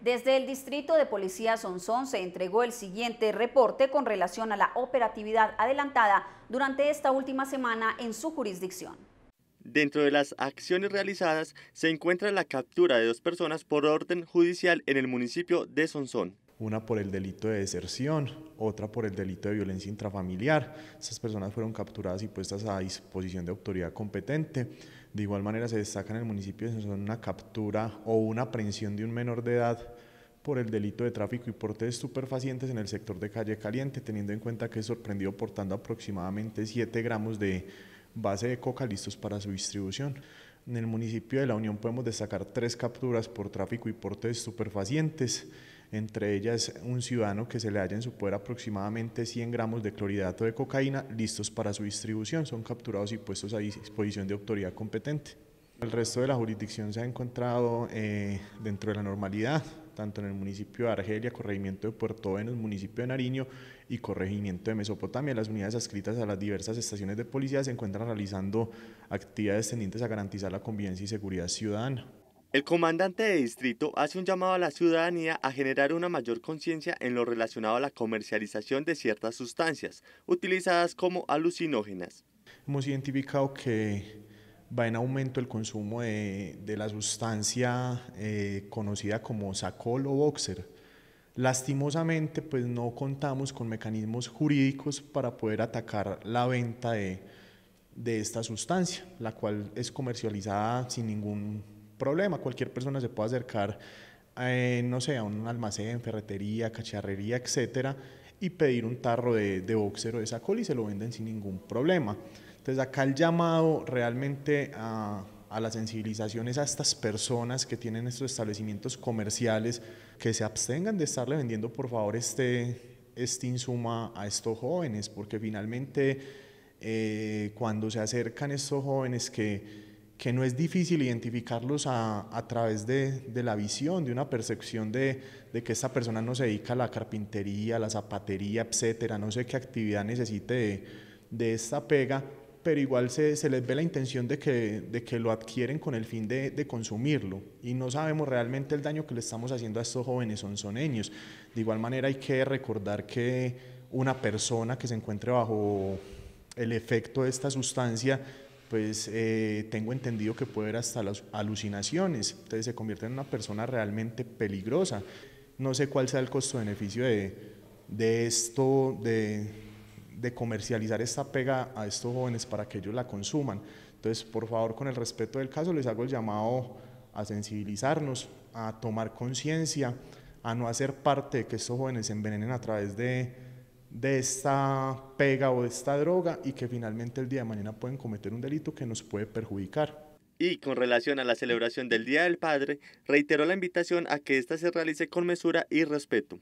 Desde el Distrito de Policía Sonsón se entregó el siguiente reporte con relación a la operatividad adelantada durante esta última semana en su jurisdicción. Dentro de las acciones realizadas se encuentra la captura de dos personas por orden judicial en el municipio de Sonsón una por el delito de deserción, otra por el delito de violencia intrafamiliar. Estas personas fueron capturadas y puestas a disposición de autoridad competente. De igual manera se destaca en el municipio de Sonsón una captura o una aprehensión de un menor de edad por el delito de tráfico y porte de estupefacientes en el sector de Calle Caliente, teniendo en cuenta que es sorprendido portando aproximadamente 7 gramos de base de coca listos para su distribución. En el municipio de La Unión podemos destacar tres capturas por tráfico y porte de estupefacientes entre ellas un ciudadano que se le halla en su poder aproximadamente 100 gramos de clorhidrato de cocaína listos para su distribución, son capturados y puestos a disposición de autoridad competente. El resto de la jurisdicción se ha encontrado eh, dentro de la normalidad, tanto en el municipio de Argelia, corregimiento de Puerto Venus, municipio de Nariño y corregimiento de Mesopotamia. Las unidades adscritas a las diversas estaciones de policía se encuentran realizando actividades tendientes a garantizar la convivencia y seguridad ciudadana. El comandante de distrito hace un llamado a la ciudadanía a generar una mayor conciencia en lo relacionado a la comercialización de ciertas sustancias utilizadas como alucinógenas. Hemos identificado que va en aumento el consumo de, la sustancia eh, conocida como sacol o boxer. Lastimosamente, pues no contamos con mecanismos jurídicos para poder atacar la venta de, de esta sustancia, la cual es comercializada sin ningún problema, cualquier persona se puede acercar, eh, no sé, a un almacén, ferretería, cacharrería, etcétera, y pedir un tarro de, de boxer o de sacol y se lo venden sin ningún problema. Entonces, acá el llamado realmente a a las sensibilizaciones a estas personas que tienen estos establecimientos comerciales que se abstengan de estarle vendiendo por favor este, este insuma a estos jóvenes, porque finalmente eh, cuando se acercan estos jóvenes que que no es difícil identificarlos a, a través de, de, la visión, de una percepción de, de, que esta persona no se dedica a la carpintería, a la zapatería, etcétera, no sé qué actividad necesite de, de esta pega, pero igual se, se, les ve la intención de que, de que lo adquieren con el fin de, de, consumirlo y no sabemos realmente el daño que le estamos haciendo a estos jóvenes onzoneños. De igual manera hay que recordar que una persona que se encuentre bajo el efecto de esta sustancia pues eh, tengo entendido que puede haber hasta las alucinaciones, entonces se convierte en una persona realmente peligrosa. No sé cuál sea el costo-beneficio de, de, esto, de, de comercializar esta pega a estos jóvenes para que ellos la consuman. Entonces, por favor, con el respeto del caso, les hago el llamado a sensibilizarnos, a tomar conciencia, a no hacer parte de que estos jóvenes se envenenen a través de, de esta pega o de esta droga y que finalmente el día de mañana pueden cometer un delito que nos puede perjudicar. Y con relación a la celebración del Día del Padre, reiteró la invitación a que ésta se realice con mesura y respeto.